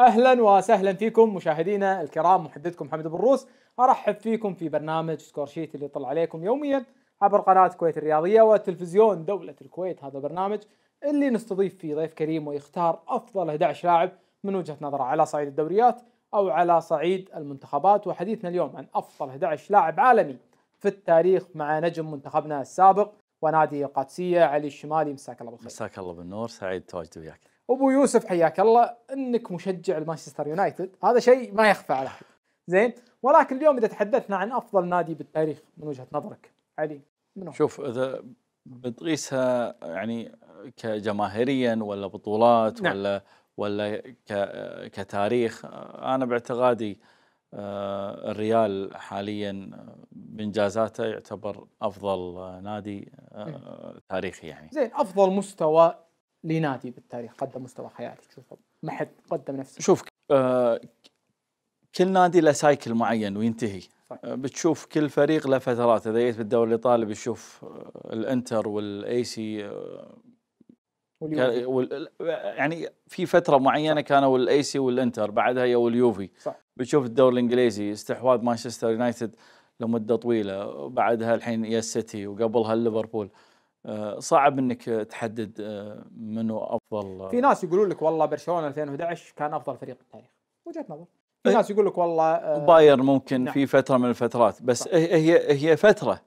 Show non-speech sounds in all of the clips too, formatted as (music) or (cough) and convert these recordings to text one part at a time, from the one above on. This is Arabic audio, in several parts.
اهلا وسهلا فيكم مشاهدينا الكرام محدثكم حمد بروس ارحب فيكم في برنامج سكور شيت اللي يطلع عليكم يوميا عبر قناه الكويت الرياضيه وتلفزيون دوله الكويت هذا البرنامج اللي نستضيف فيه ضيف كريم ويختار افضل 11 لاعب من وجهه نظره على صعيد الدوريات او على صعيد المنتخبات وحديثنا اليوم عن افضل 11 لاعب عالمي في التاريخ مع نجم منتخبنا السابق ونادي القادسيه علي الشمالي مساك الله بالخير. مساك الله بالنور سعيد تواجدي وياك. ابو يوسف حياك الله انك مشجع لمانشستر يونايتد هذا شيء ما يخفى على احد زين ولكن اليوم اذا تحدثنا عن افضل نادي بالتاريخ من وجهه نظرك علي منو شوف اذا بتقيسها يعني كجماهيريا ولا بطولات نعم. ولا ولا كتاريخ انا باعتقادي آه، الريال حاليا بانجازاته يعتبر افضل نادي آه، تاريخي يعني زين افضل مستوى لنادي بالتاريخ قدم مستوى خيالي تشوفه ما حد قدم نفسه شوف آه، كل نادي له سايكل معين وينتهي صحيح. آه، بتشوف كل فريق له فترات اذا جيت بالدوري الايطالي بتشوف آه، الانتر والاي سي يعني في فتره معينه صح. كانوا الاي سي والانتر بعدها يو اليوفي صح. بتشوف الدوري الانجليزي استحواذ مانشستر يونايتد لمده طويله وبعدها الحين يا السيتي وقبلها ليفربول آه، صعب انك تحدد آه، منو افضل آه. في ناس يقولون لك والله برشلونه 2011 كان افضل فريق بالتاريخ وجهه نظر في إيه. ناس يقول لك والله بايرن ممكن نعم. في فتره من الفترات بس صح. إيه، إيه، هي هي فتره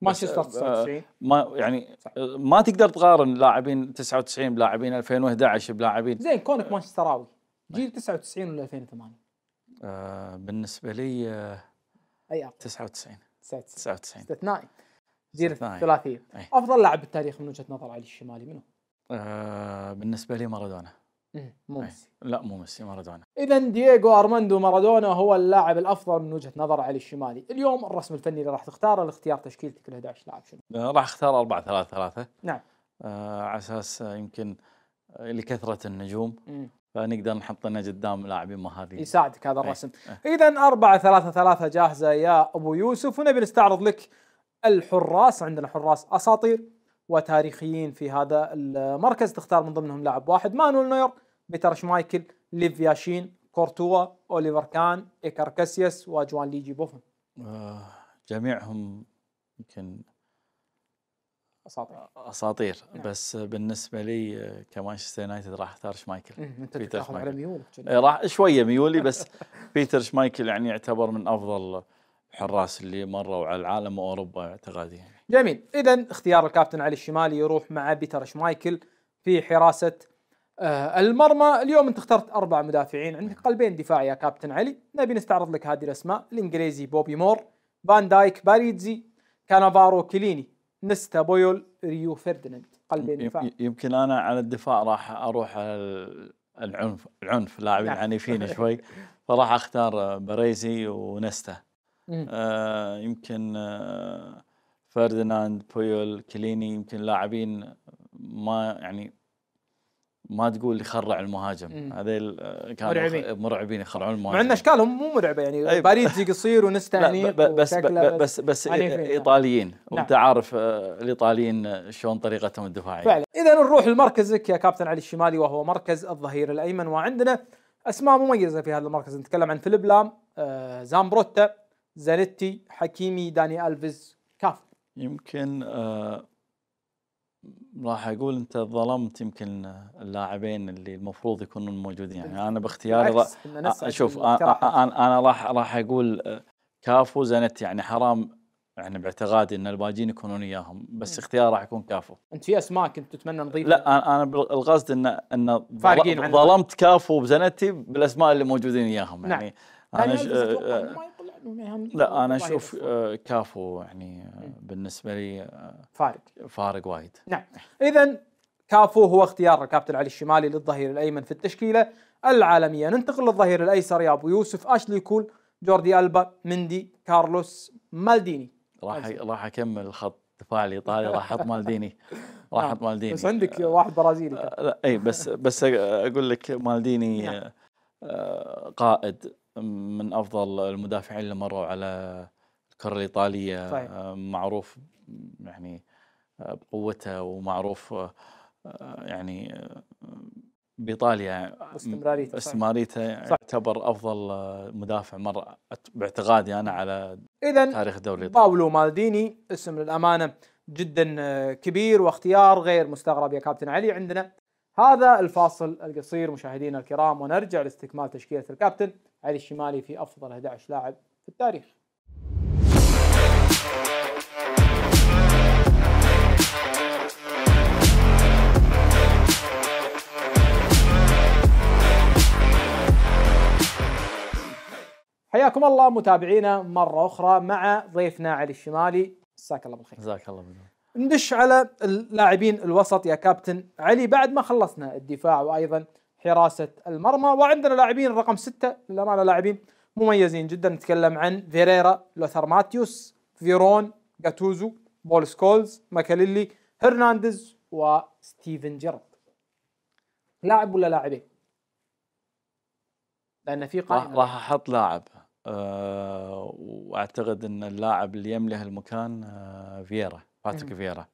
مانشستر 99 ما يعني صح. ما تقدر تقارن لاعبين 99 بلاعبين 2011 بلاعبين زين كونك مانشستراوي نعم. جيل 99 ولا 2008 آه بالنسبه لي آه اي 99 99 استثنائي جيل الثلاثيه أيه. افضل لاعب بالتاريخ من وجهه نظر علي الشمالي منه آه بالنسبه لي مارادونا مو إيه. ميسي لا مو ميسي مارادونا اذا دييغو ارماندو مارادونا هو اللاعب الافضل من وجهه نظر علي الشمالي اليوم الرسم الفني اللي راح تختاره لاختيار تشكيلتك ال 11 لاعب شنو آه راح اختار 4 3 3 نعم آه، على اساس يمكن لكثره النجوم فنقدر نحط لنا قدام لاعبين مهاريين يساعدك هذا إيه. الرسم إيه. اذا 4 3 3 جاهزه يا ابو يوسف ونبي نستعرض لك الحراس عندنا حراس اساطير وتاريخيين في هذا المركز تختار من ضمنهم لاعب واحد مانويل نوير بيتر شمايكل ليف ياشين كورتوا اوليفر كان كاسياس وجوان ليجي بوفن آه، جميعهم يمكن اساطير اساطير نعم. بس بالنسبه لي آه، كمانشستر يونايتد راح اختار شمايكل انت بيتر شمايكل على ميولك إيه، راح شويه ميولي بس (laughs) بيتر شمايكل يعني يعتبر من افضل الحراس اللي مروا على العالم واوروبا اعتقد يعني. جميل اذا اختيار الكابتن علي الشمالي يروح مع بيتر شمايكل في حراسه آه المرمى اليوم انت اخترت اربع مدافعين عندك قلبين دفاع يا كابتن علي نبي نستعرض لك هذه الاسماء الانجليزي بوبي مور فان دايك باريتزي كانافارو كيليني نستا بويول ريو فرديناند قلبين دفاع يمكن انا على الدفاع راح اروح العنف العنف لاعبين نعم. عنيفين (laughs) شوي فراح اختار باريزي ونستا آه يمكن آه فرديناند بويول كليني يمكن لاعبين ما يعني ما تقول يخرع المهاجم هذيل آه، كانوا مرعبين, مرعبين يخرعون المهاجم مع ان اشكالهم مو مرعبه يعني أيوة. باريتي قصير ونس تانيق بس, بس بس بس يعني. ايطاليين نعم. وانت عارف آه، الايطاليين آه، شلون طريقتهم الدفاعيه فعلا اذا نروح لمركزك يا كابتن علي الشمالي وهو مركز الظهير الايمن وعندنا اسماء مميزه في هذا المركز نتكلم عن فيليب لام آه زامبروتا زرتي حكيمي داني الفيز كاف يمكن آه راح اقول انت ظلمت يمكن اللاعبين اللي المفروض يكونون موجودين يعني انا باختياري آه، شوف آه، آه، انا انا راح راح اقول كافو زنت يعني حرام يعني باعتقادي ان الباجين يكونون اياهم بس اختيار راح يكون كافو انت في اسماء كنت تتمنى نضيفها لا انا القصد ان ان ظلمت كافو بزنتي بالاسماء اللي موجودين اياهم نعم. يعني نعم. انا, أنا يعني لا انا اشوف آه، كافو يعني آه، إيه. بالنسبه لي آه، فارق فارق وايد نعم اذا كافو هو اختيار الكابتن علي الشمالي للظهير الايمن في التشكيله العالميه ننتقل للظهير الايسر يا ابو يوسف اشلي كول جوردي البا مندي كارلوس مالديني راح راح اكمل الخط دفاع الايطالي راح احط مالديني (laughs) راح نعم. احط مالديني بس عندك واحد برازيلي لا اي بس بس اقول لك مالديني نعم. قائد من افضل المدافعين اللي مروا على الكره الايطاليه صحيح. آه، معروف يعني آه، بقوته ومعروف آه، يعني بايطاليا يعني، استمراريته استمراريته يعني يعتبر افضل مدافع مر باعتقادي انا على إذن تاريخ الدوري باولو مالديني اسم للامانه جدا كبير واختيار غير مستغرب يا كابتن علي عندنا هذا الفاصل القصير مشاهدينا الكرام ونرجع لاستكمال تشكيلة الكابتن علي الشمالي في أفضل 11 لاعب في التاريخ حياكم الله متابعينا مرة أخرى مع ضيفنا علي الشمالي مساك الله بالخير جزاك الله بالخير ندش على اللاعبين الوسط يا كابتن علي بعد ما خلصنا الدفاع وايضا حراسه المرمى وعندنا لاعبين رقم ستة للامانه لاعبين مميزين جدا نتكلم عن فيريرا لوثر ماتيوس فيرون جاتوزو بول سكولز ماكاليلي هرنانديز وستيفن جيرارد لاعب ولا لاعبين؟ لان في قائمه راح احط لاعب أه واعتقد ان اللاعب اللي يملي هالمكان أه فييرا باتريك نعم. فييرا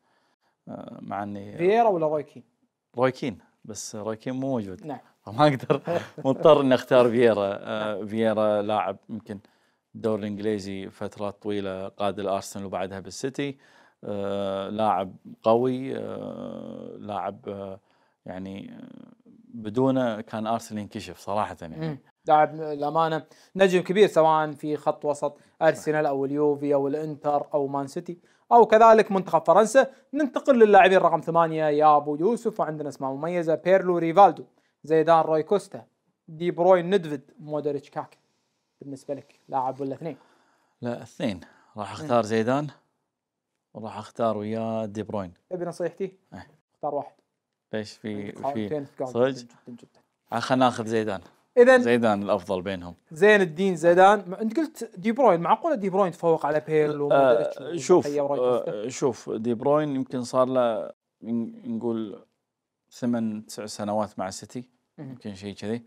آه، مع اني فييرا ولا رويكين؟ رويكين بس رويكين مو موجود نعم فما (laughs) اقدر مضطر اني اختار فييرا آه، فييرا لاعب يمكن الدوري الانجليزي فترات طويله قاد الارسنال وبعدها بالسيتي آه، لاعب قوي لاعب يعني بدونه كان ارسنال ينكشف صراحه يعني لاعب الامانه نجم كبير سواء في خط وسط ارسنال او اليوفي او الانتر او مان سيتي او كذلك منتخب فرنسا ننتقل للاعبين رقم ثمانية يا ابو يوسف وعندنا اسماء مميزه بيرلو ريفالدو زيدان روي كوستا دي بروين ندفد مودريتش كاكا بالنسبه لك لاعب ولا اثنين؟ لا اثنين راح اختار زيدان وراح اختار ويا دي بروين تبي نصيحتي؟ إيه. اختار واحد ليش في في صدق؟ آه، خلينا ناخذ زيدان اذا زيدان الافضل بينهم زين الدين زيدان انت قلت دي بروين معقوله دي بروين تفوق على بيل آه شوف آه شوف دي بروين يمكن صار له نقول ثمان تسع سنوات مع السيتي يمكن شيء كذي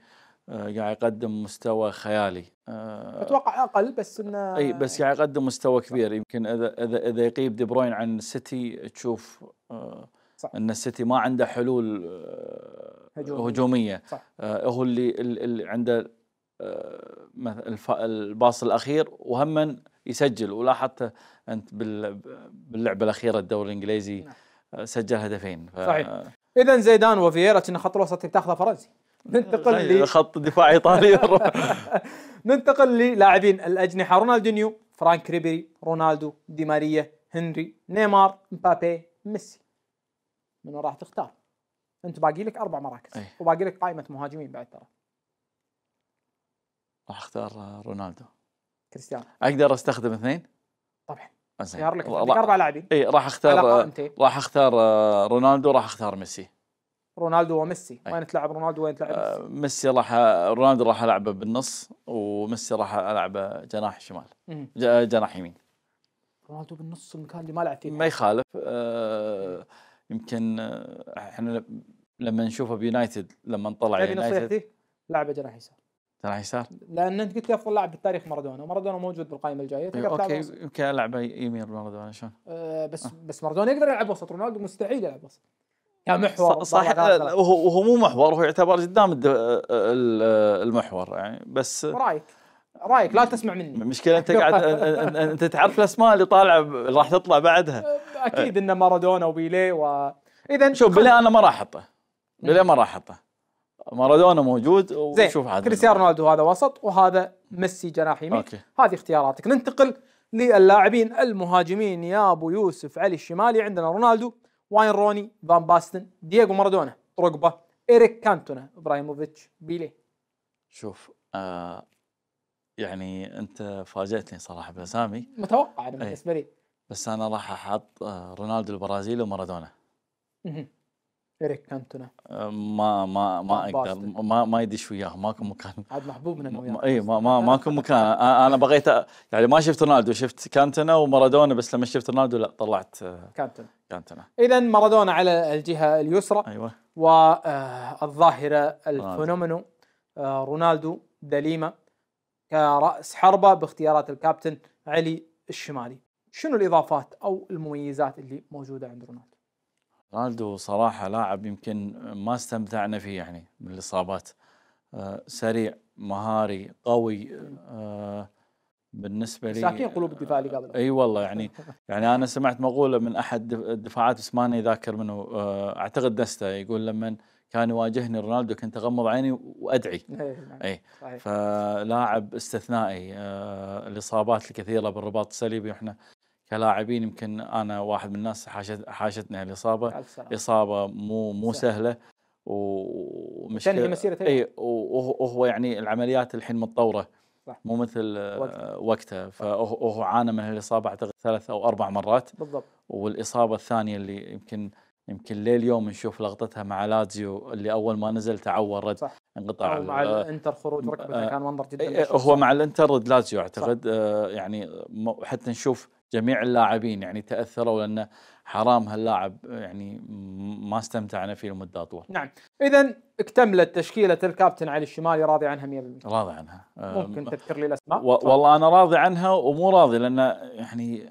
آه، قاعد يقدم مستوى خيالي آه، اتوقع اقل بس انه اي بس قاعد يقدم مستوى كبير يمكن اذا اذا اذا يقيب دي بروين عن السيتي تشوف آه، صح. ان السيتي ما عنده حلول هجوميه, هجومية. صح. آه، هو اللي, اللي عنده آه، الباص الاخير وهم يسجل ولاحظت انت باللعبه الاخيره الدوري الانجليزي نعم. آه، سجل هدفين ف... صحيح اذا زيدان وفييرا كنا خط الوسط تاخذه فرنسي ننتقل ل خط دفاع ايطالي (laughs) (laughs) ننتقل للاعبين الاجنحه رونالدينيو فرانك ريبيري رونالدو دي ماريا هنري نيمار مبابي ميسي من راح تختار انت باقي لك اربع مراكز أيه. وباقي لك قائمه مهاجمين بعد ترى راح اختار رونالدو كريستيانو اقدر استخدم اثنين؟ طبعا خيار لك اربع لاعبين اي راح اختار راح اختار آه، رونالدو راح اختار ميسي رونالدو وميسي أي. وين تلعب رونالدو وين تلعب ميسي؟ آه، ميسي راح رونالدو راح العبه بالنص وميسي راح العبه جناح شمال جناح يمين رونالدو بالنص المكان اللي ما لعب فيه ما يخالف آه يمكن آه، احنا لما نشوفه بيونايتد لما طلع يونايتد نصيحتي لاعب جناح يسار جناح يسار لان انت قلت لي افضل لاعب بالتاريخ مارادونا مارادونا موجود بالقائمه الجايه اوكي يمكن العب يمين مارادونا شلون؟ آه بس آه. بس مارادونا يقدر يلعب وسط رونالدو مستحيل يلعب وسط كمحور يعني صح وهو مو محور هو يعتبر قدام المحور يعني بس رايك رايك لا تسمع مني المشكله انت قاعد انت تعرف الاسماء اللي طالعه راح تطلع بعدها اكيد ان مارادونا وبيلي و اذا شوف بيلي انا ما راح احطه ليه ما راح احطه مارادونا موجود وشوف عاد كريستيانو رونالدو هذا وسط وهذا ميسي جناح يمين هذه اختياراتك ننتقل للاعبين المهاجمين يا ابو يوسف علي الشمالي عندنا رونالدو واين روني فان باستن دييغو مارادونا رقبه إيريك كانتونا ابراهيموفيتش بيلي شوف آه يعني انت فاجئتني صراحه بالاسامي متوقع إيه. بالنسبه لي بس انا راح احط آه، رونالدو البرازيلي ومارادونا اريك كانتونا ما ما ما اقدر ما ما يدش وياه ماكو مكان عاد محبوب من وياه اي ما ما ماكو مكان انا بغيت يعني ما شفت رونالدو شفت كانتونا ومارادونا بس لما شفت رونالدو لا طلعت آه، كانتونا كانتونا اذا مارادونا على الجهه اليسرى ايوه والظاهره آه، الفينومينو آه، رونالدو دليمه كراس حربه باختيارات الكابتن علي الشمالي شنو الاضافات او المميزات اللي موجوده عند رونالدو رونالدو صراحة لاعب يمكن ما استمتعنا فيه يعني من الإصابات آه، سريع مهاري قوي آه، بالنسبة لي ساكين قلوب آه، الدفاع اللي قبل اي والله يعني يعني انا سمعت مقولة من احد الدفاعات بس ماني ذاكر منه اعتقد دستا يقول لما كان يواجهني رونالدو كنت اغمض عيني وادعي إيه، نعم، اي فلاعب استثنائي الاصابات الكثيرة بالرباط الصليبي واحنا كلاعبين يمكن انا واحد من الناس حاشت حاشتني الاصابه اصابه مو مو سهله ومشكله تنهي مسيرته اي وهو يعني العمليات الحين متطوره صح. مو مثل وقته, فهو عانى من هالاصابه اعتقد ثلاث او اربع مرات بالضبط والاصابه الثانيه اللي يمكن يمكن لليوم نشوف لقطتها مع لاتزيو اللي اول ما نزل تعور رد صح. انقطع مع الانتر آه، خروج آه، ركبته كان منظر جدا هو مع الانتر رد لاتزيو اعتقد صح. آه، يعني حتى نشوف جميع اللاعبين يعني تاثروا لان حرام هاللاعب يعني ما استمتعنا فيه لمده طويله. نعم، اذا اكتملت تشكيله الكابتن علي الشمالي راضي عنها 100%. راضي عنها. ممكن تذكر لي الاسماء؟ والله انا راضي عنها ومو راضي لان يعني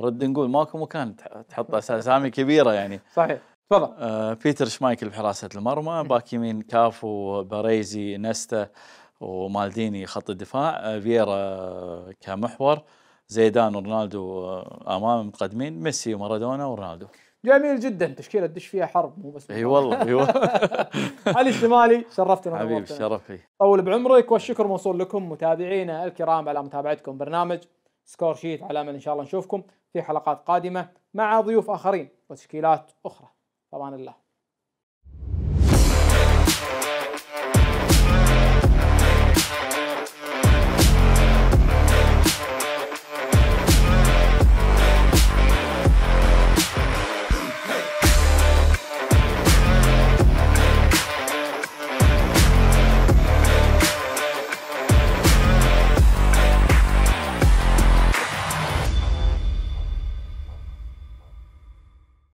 رد نقول ماكو مكان تحط اسامي كبيره يعني. صحيح. تفضل آه بيتر شمايكل بحراسه المرمى باك يمين كافو باريزي نستا ومالديني خط الدفاع آه فييرا كمحور زيدان ورونالدو آه، امام مقدمين ميسي ومارادونا ورونالدو جميل جدا تشكيله تدش فيها حرب مو بس اي والله اي والله (laughs) علي الشمالي شرفتنا حبيبي شرفي طول بعمرك والشكر موصول لكم متابعينا الكرام على متابعتكم برنامج سكور شيت على امل ان شاء الله نشوفكم في حلقات قادمه مع ضيوف اخرين وتشكيلات اخرى طبعا الله